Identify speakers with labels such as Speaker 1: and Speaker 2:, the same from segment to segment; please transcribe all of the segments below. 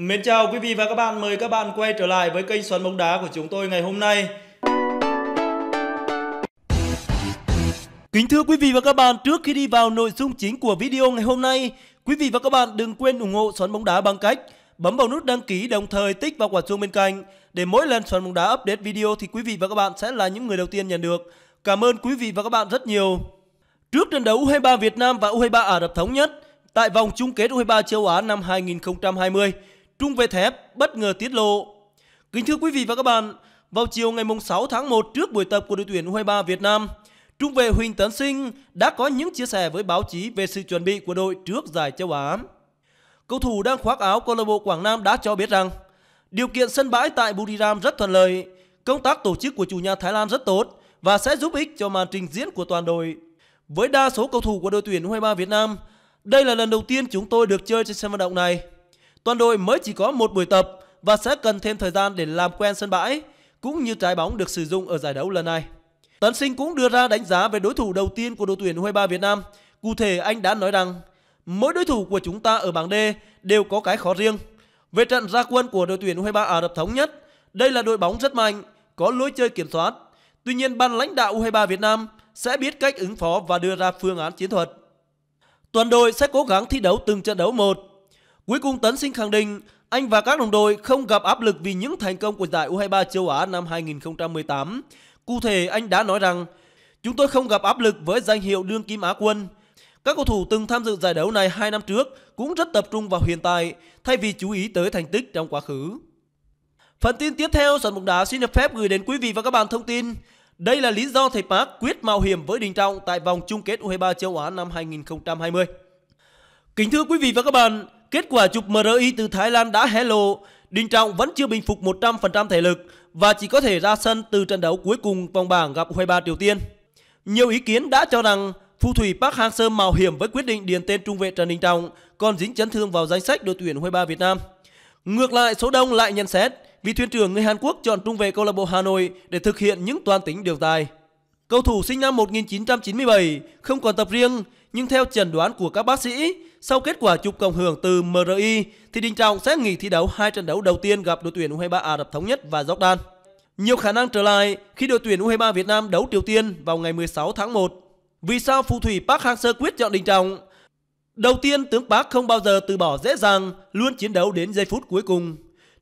Speaker 1: Mến chào quý vị và các bạn, mời các bạn quay trở lại với kênh Xoắn bóng đá của chúng tôi ngày hôm nay. Kính thưa quý vị và các bạn, trước khi đi vào nội dung chính của video ngày hôm nay, quý vị và các bạn đừng quên ủng hộ Xoắn bóng đá bằng cách bấm vào nút đăng ký đồng thời tích vào quả chuông bên cạnh để mỗi lần Xoắn bóng đá update video thì quý vị và các bạn sẽ là những người đầu tiên nhận được. Cảm ơn quý vị và các bạn rất nhiều. Trước trận đấu U23 Việt Nam và U23 Ả Rập Thống Nhất tại vòng chung kết U23 châu Á năm 2020, Trung vệ thép bất ngờ tiết lộ. Kính thưa quý vị và các bạn, vào chiều ngày 6 tháng 1 trước buổi tập của đội tuyển U23 Việt Nam, Trung vệ Huỳnh Tấn Sinh đã có những chia sẻ với báo chí về sự chuẩn bị của đội trước giải châu Á. Cầu thủ đang khoác áo câu lạc bộ Quảng Nam đã cho biết rằng điều kiện sân bãi tại Buriram rất thuận lợi, công tác tổ chức của chủ nhà Thái Lan rất tốt và sẽ giúp ích cho màn trình diễn của toàn đội. Với đa số cầu thủ của đội tuyển U23 Việt Nam, đây là lần đầu tiên chúng tôi được chơi trên sân vận động này toàn đội mới chỉ có một buổi tập và sẽ cần thêm thời gian để làm quen sân bãi cũng như trái bóng được sử dụng ở giải đấu lần này. Tấn Sinh cũng đưa ra đánh giá về đối thủ đầu tiên của đội tuyển U23 Việt Nam. Cụ thể anh đã nói rằng mỗi đối thủ của chúng ta ở bảng D đều có cái khó riêng. Về trận ra quân của đội tuyển U23 Ả Rập Thống Nhất, đây là đội bóng rất mạnh, có lối chơi kiểm soát. Tuy nhiên ban lãnh đạo U23 Việt Nam sẽ biết cách ứng phó và đưa ra phương án chiến thuật. Toàn đội sẽ cố gắng thi đấu từng trận đấu một Cuối cùng Tấn xin khẳng định, anh và các đồng đội không gặp áp lực vì những thành công của giải U23 châu Á năm 2018. Cụ thể, anh đã nói rằng, chúng tôi không gặp áp lực với danh hiệu đương kim Á quân. Các cầu thủ từng tham dự giải đấu này 2 năm trước cũng rất tập trung vào hiện tại, thay vì chú ý tới thành tích trong quá khứ. Phần tin tiếp theo, sản bóng đá xin được phép gửi đến quý vị và các bạn thông tin. Đây là lý do thầy Park quyết mạo hiểm với Đình Trọng tại vòng chung kết U23 châu Á năm 2020. Kính thưa quý vị và các bạn, Kết quả chụp MRI từ Thái Lan đã hé lộ, Đình Trọng vẫn chưa bình phục 100% thể lực và chỉ có thể ra sân từ trận đấu cuối cùng vòng bảng gặp U23 Triều Tiên. Nhiều ý kiến đã cho rằng phù thủy Park Hang-seo mạo hiểm với quyết định điền tên trung vệ Trần Đình Trọng còn dính chấn thương vào danh sách đội tuyển U23 Việt Nam. Ngược lại, số đông lại nhận xét vì thuyền trưởng người Hàn Quốc chọn trung vệ câu lạc bộ Hà Nội để thực hiện những toan tính điều tài. Cầu thủ sinh năm 1997 không còn tập riêng, nhưng theo chẩn đoán của các bác sĩ sau kết quả chụp cộng hưởng từ MRI thì Đình Trọng sẽ nghỉ thi đấu hai trận đấu đầu tiên gặp đội tuyển U23 Ả Rập Thống Nhất và Jordan. Nhiều khả năng trở lại khi đội tuyển U23 Việt Nam đấu Triều Tiên vào ngày 16 tháng 1. Vì sao phù thủy Park Hang-seo quyết chọn Đình Trọng? Đầu tiên, tướng Park không bao giờ từ bỏ dễ dàng, luôn chiến đấu đến giây phút cuối cùng.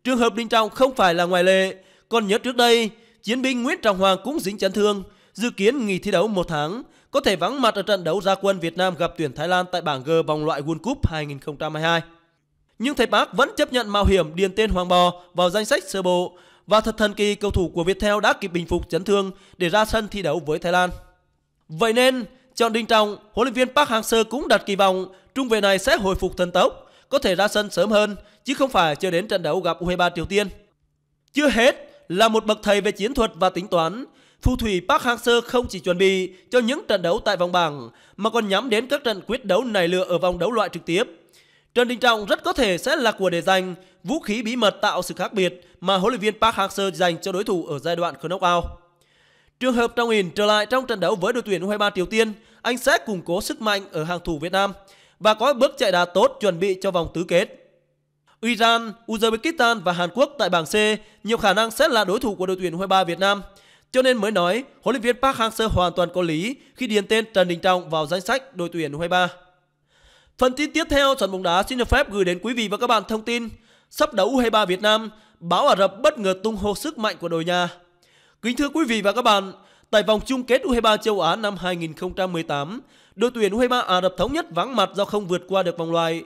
Speaker 1: Trường hợp Đình Trọng không phải là ngoại lệ, còn nhớ trước đây, chiến binh Nguyễn Trọng Hoàng cũng dính chấn thương, Dự kiến nghỉ thi đấu một tháng, có thể vắng mặt ở trận đấu gia quân Việt Nam gặp tuyển Thái Lan tại bảng G vòng loại World Cup 2022. Nhưng thầy Park vẫn chấp nhận mạo hiểm điền tên Hoàng Bò vào danh sách sơ bộ và thật thần kỳ cầu thủ của Viettel đã kịp bình phục chấn thương để ra sân thi đấu với Thái Lan. Vậy nên, chọn Đình Trọng, huấn luyện viên Park Hang-seo cũng đặt kỳ vọng trung vệ này sẽ hồi phục thần tốc, có thể ra sân sớm hơn chứ không phải chờ đến trận đấu gặp U23 Triều Tiên. Chưa hết là một bậc thầy về chiến thuật và tính toán, Phù thủy Park Hang-seo không chỉ chuẩn bị cho những trận đấu tại vòng bảng mà còn nhắm đến các trận quyết đấu nảy lửa ở vòng đấu loại trực tiếp. Trần Đình Trọng rất có thể sẽ là của để giành vũ khí bí mật tạo sự khác biệt mà huấn luyện viên Park Hang-seo dành cho đối thủ ở giai đoạn knockout. Trường hợp Trong Ỉn trở lại trong trận đấu với đội tuyển U23 Triều Tiên, anh sẽ củng cố sức mạnh ở hàng thủ Việt Nam và có bước chạy đá tốt chuẩn bị cho vòng tứ kết. Iran, Uzbekistan và Hàn Quốc tại bảng C nhiều khả năng sẽ là đối thủ của đội tuyển U23 Việt Nam – cho nên mới nói, huấn luyện viên Park Hang-seo hoàn toàn có lý khi điền tên Trần Đình Trọng vào danh sách đội tuyển U23. Phần tin tiếp theo trận bóng đá xin được phép gửi đến quý vị và các bạn thông tin sắp đấu U23 Việt Nam, báo Ả Rập bất ngờ tung hô sức mạnh của đội nhà. Kính thưa quý vị và các bạn, tại vòng chung kết U23 châu Á năm 2018, đội tuyển U23 Ả Rập thống nhất vắng mặt do không vượt qua được vòng loại.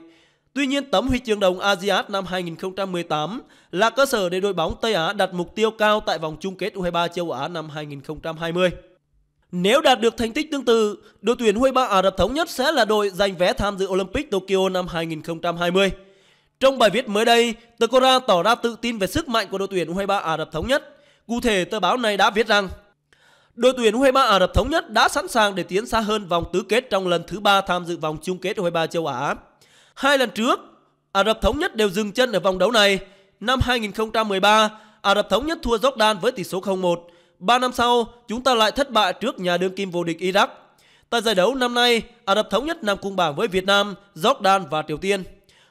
Speaker 1: Tuy nhiên, tấm huy chương đồng ASEAN năm 2018 là cơ sở để đội bóng Tây Á đặt mục tiêu cao tại vòng chung kết U23 châu Á năm 2020. Nếu đạt được thành tích tương tự, đội tuyển U23 Ả Rập Thống Nhất sẽ là đội giành vé tham dự Olympic Tokyo năm 2020. Trong bài viết mới đây, tờ Cora tỏ ra tự tin về sức mạnh của đội tuyển U23 Ả Rập Thống Nhất. Cụ thể, tờ báo này đã viết rằng Đội tuyển U23 Ả Rập Thống Nhất đã sẵn sàng để tiến xa hơn vòng tứ kết trong lần thứ ba tham dự vòng chung kết U23 châu Á. Hai lần trước, Ả Rập Thống Nhất đều dừng chân ở vòng đấu này. Năm 2013, Ả Rập Thống Nhất thua Jordan với tỷ số 0-1. Ba năm sau, chúng ta lại thất bại trước nhà đương kim vô địch Iraq. Tại giải đấu năm nay, Ả Rập Thống Nhất nằm cùng bảng với Việt Nam, Jordan và Triều Tiên.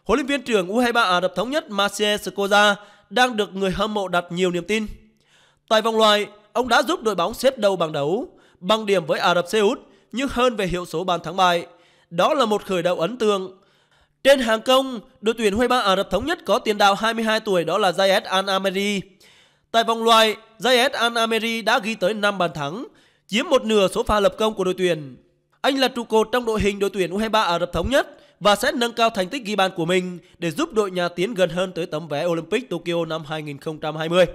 Speaker 1: Huấn luyện viên trưởng U23 Ả Rập Thống Nhất Marcel Skoza đang được người hâm mộ đặt nhiều niềm tin. Tại vòng loại, ông đã giúp đội bóng xếp đầu bảng đấu, bằng điểm với Ả Rập Xê Út nhưng hơn về hiệu số bàn thắng bại. Đó là một khởi đầu ấn tượng trên hàng công, đội tuyển U23 Ả Rập Thống Nhất có tiền đạo 22 tuổi đó là Zayed Al-Ameri. Tại vòng loại, Zayed Al-Ameri đã ghi tới 5 bàn thắng, chiếm một nửa số pha lập công của đội tuyển. Anh là trụ cột trong đội hình đội tuyển U23 Ả Rập Thống Nhất và sẽ nâng cao thành tích ghi bàn của mình để giúp đội nhà tiến gần hơn tới tấm vé Olympic Tokyo năm 2020.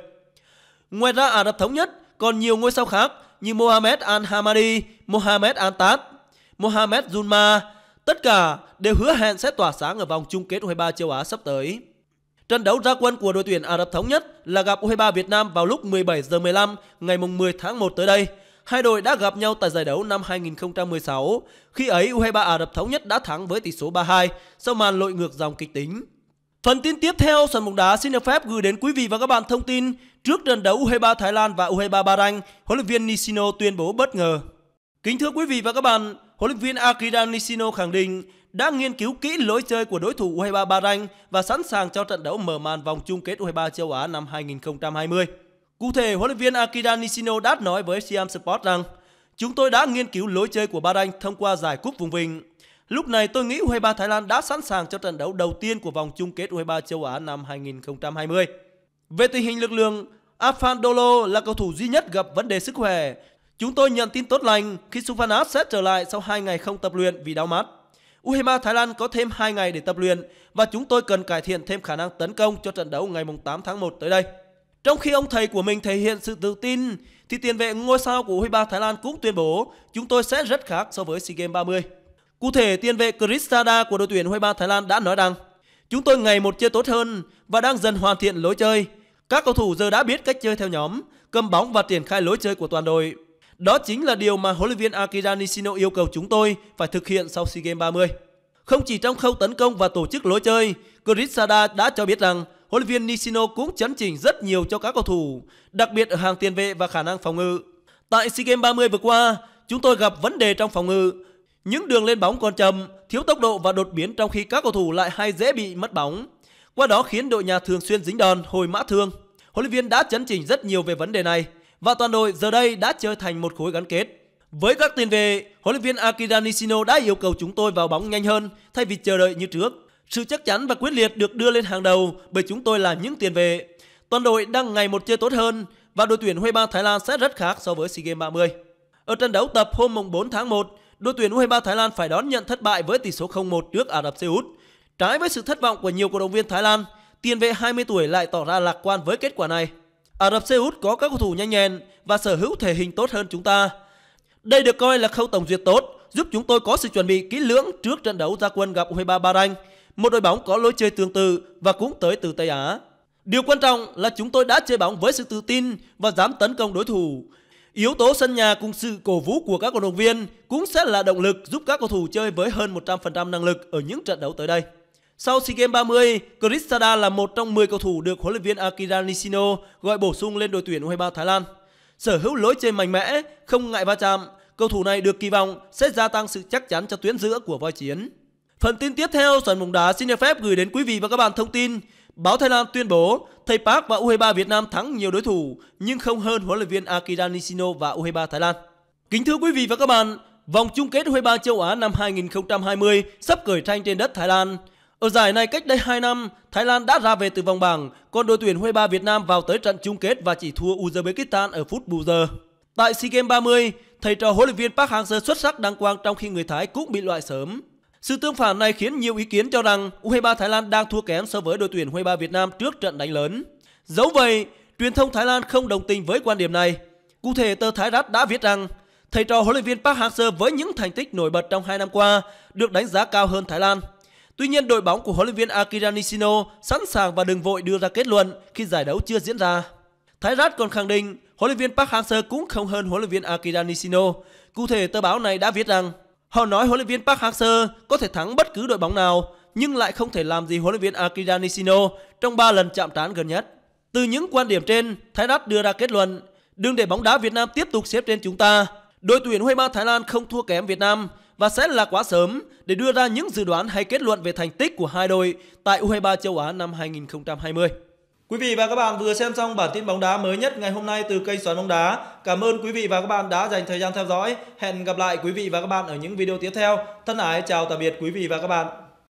Speaker 1: Ngoài ra Ả Rập Thống Nhất còn nhiều ngôi sao khác như Mohamed Al-Hamadi, Mohamed Al-Tat, Mohamed Zulma, Tất cả đều hứa hẹn sẽ tỏa sáng ở vòng chung kết U23 châu Á sắp tới. Trận đấu ra quân của đội tuyển Ả Rập Thống Nhất là gặp U23 Việt Nam vào lúc 17 giờ 15 ngày 10 tháng 1 tới đây. Hai đội đã gặp nhau tại giải đấu năm 2016. Khi ấy U23 Ả Rập Thống Nhất đã thắng với tỷ số 3-2 sau màn lội ngược dòng kịch tính. Phần tin tiếp theo sân bóng đá xin được phép gửi đến quý vị và các bạn thông tin trước trận đấu U23 Thái Lan và U23 Bahrain, huấn luyện viên Nishino tuyên bố bất ngờ. Kính thưa quý vị và các bạn, huấn luyện viên Akira Nishino khẳng định đã nghiên cứu kỹ lối chơi của đối thủ U23 Bahrain và sẵn sàng cho trận đấu mở màn vòng chung kết U23 châu Á năm 2020. Cụ thể, huấn luyện viên Akira Nishino đã nói với Siam Sport rằng Chúng tôi đã nghiên cứu lối chơi của Bahrain thông qua giải cúp vùng vịnh. Lúc này tôi nghĩ U23 Thái Lan đã sẵn sàng cho trận đấu đầu tiên của vòng chung kết U23 châu Á năm 2020. Về tình hình lực lượng, Afan Dolo là cầu thủ duy nhất gặp vấn đề sức khỏe, Chúng tôi nhận tin tốt lành khi Suvanat sẽ trở lại sau 2 ngày không tập luyện vì đau mắt. u Uhima Thái Lan có thêm 2 ngày để tập luyện và chúng tôi cần cải thiện thêm khả năng tấn công cho trận đấu ngày 8 tháng 1 tới đây. Trong khi ông thầy của mình thể hiện sự tự tin, thì tiền vệ ngôi sao của U23 Thái Lan cũng tuyên bố chúng tôi sẽ rất khác so với SEA Games 30. Cụ thể, tiền vệ Chris Sada của đội tuyển U23 Thái Lan đã nói rằng Chúng tôi ngày một chơi tốt hơn và đang dần hoàn thiện lối chơi. Các cầu thủ giờ đã biết cách chơi theo nhóm, cầm bóng và triển khai lối chơi của toàn đội. Đó chính là điều mà huấn luyện viên Akira Nishino yêu cầu chúng tôi phải thực hiện sau SEA Games 30. Không chỉ trong khâu tấn công và tổ chức lối chơi, Chris Sada đã cho biết rằng huấn luyện viên Nishino cũng chấn chỉnh rất nhiều cho các cầu thủ, đặc biệt ở hàng tiền vệ và khả năng phòng ngự. Tại SEA Games 30 vừa qua, chúng tôi gặp vấn đề trong phòng ngự. Những đường lên bóng còn chậm, thiếu tốc độ và đột biến trong khi các cầu thủ lại hay dễ bị mất bóng. Qua đó khiến đội nhà thường xuyên dính đòn, hồi mã thương. Huấn luyện viên đã chấn chỉnh rất nhiều về vấn đề này và toàn đội giờ đây đã trở thành một khối gắn kết. Với các tiền vệ, huấn luyện viên Akira Nishino đã yêu cầu chúng tôi vào bóng nhanh hơn thay vì chờ đợi như trước. Sự chắc chắn và quyết liệt được đưa lên hàng đầu bởi chúng tôi là những tiền vệ. Toàn đội đang ngày một chơi tốt hơn và đội tuyển U23 Thái Lan sẽ rất khác so với SEA Games 30. Ở trận đấu tập hôm mùng 4 tháng 1, đội tuyển U23 Thái Lan phải đón nhận thất bại với tỷ số 0-1 trước Ả Rập Xê Út. Trái với sự thất vọng của nhiều cổ động viên Thái Lan, tiền vệ 20 tuổi lại tỏ ra lạc quan với kết quả này. Ả Rập Xê Út có các cầu thủ nhanh nhẹn và sở hữu thể hình tốt hơn chúng ta. Đây được coi là khâu tổng duyệt tốt, giúp chúng tôi có sự chuẩn bị kỹ lưỡng trước trận đấu ra quân gặp U23 Bahrain, một đội bóng có lối chơi tương tự và cũng tới từ Tây Á. Điều quan trọng là chúng tôi đã chơi bóng với sự tự tin và dám tấn công đối thủ. Yếu tố sân nhà cùng sự cổ vũ của các cổ động viên cũng sẽ là động lực giúp các cầu thủ chơi với hơn 100% năng lực ở những trận đấu tới đây. Sau SEA Games 30, Chris Sada là một trong 10 cầu thủ được huấn luyện viên Akira Nishino gọi bổ sung lên đội tuyển U23 Thái Lan. Sở hữu lối chơi mạnh mẽ, không ngại va chạm, cầu thủ này được kỳ vọng sẽ gia tăng sự chắc chắn cho tuyến giữa của voi chiến. Phần tin tiếp theo, sàn bóng đá xin được phép gửi đến quý vị và các bạn thông tin Báo Thái Lan tuyên bố thầy Park và U23 Việt Nam thắng nhiều đối thủ nhưng không hơn huấn luyện viên Akira Nishino và U23 Thái Lan. Kính thưa quý vị và các bạn, vòng chung kết U23 châu Á năm 2020 sắp khởi tranh trên đất Thái Lan. Ở giải này cách đây 2 năm, Thái Lan đã ra về từ vòng bảng, còn đội tuyển U23 Việt Nam vào tới trận chung kết và chỉ thua Uzbekistan ở phút bù giờ. Tại SEA Games 30, thầy trò huấn luyện viên Park Hang-seo xuất sắc đăng quang trong khi người Thái cũng bị loại sớm. Sự tương phản này khiến nhiều ý kiến cho rằng U23 Thái Lan đang thua kém so với đội tuyển U23 Việt Nam trước trận đánh lớn. Dẫu vậy, truyền thông Thái Lan không đồng tình với quan điểm này. Cụ thể, tờ Thái Rát đã viết rằng thầy trò huấn luyện viên Park Hang-seo với những thành tích nổi bật trong hai năm qua được đánh giá cao hơn Thái Lan. Tuy nhiên, đội bóng của huấn luyện viên Akira Nishino sẵn sàng và đừng vội đưa ra kết luận khi giải đấu chưa diễn ra. Thái Rát còn khẳng định huấn luyện viên Park Hang-seo cũng không hơn huấn luyện viên Akira Nishino. Cụ thể, tờ báo này đã viết rằng họ nói huấn luyện viên Park Hang-seo có thể thắng bất cứ đội bóng nào nhưng lại không thể làm gì huấn luyện viên Akira Nishino trong 3 lần chạm trán gần nhất. Từ những quan điểm trên, Thái Đát đưa ra kết luận, đừng để bóng đá Việt Nam tiếp tục xếp trên chúng ta. Đội tuyển U23 Thái Lan không thua kém Việt Nam, và sẽ là quá sớm để đưa ra những dự đoán hay kết luận về thành tích của hai đội tại U23 châu Á năm 2020. Quý vị và các bạn vừa xem xong bản tin bóng đá mới nhất ngày hôm nay từ kênh Xoắn bóng đá. Cảm ơn quý vị và các bạn đã dành thời gian theo dõi. Hẹn gặp lại quý vị và các bạn ở những video tiếp theo. Thân ái chào tạm biệt quý vị và các bạn.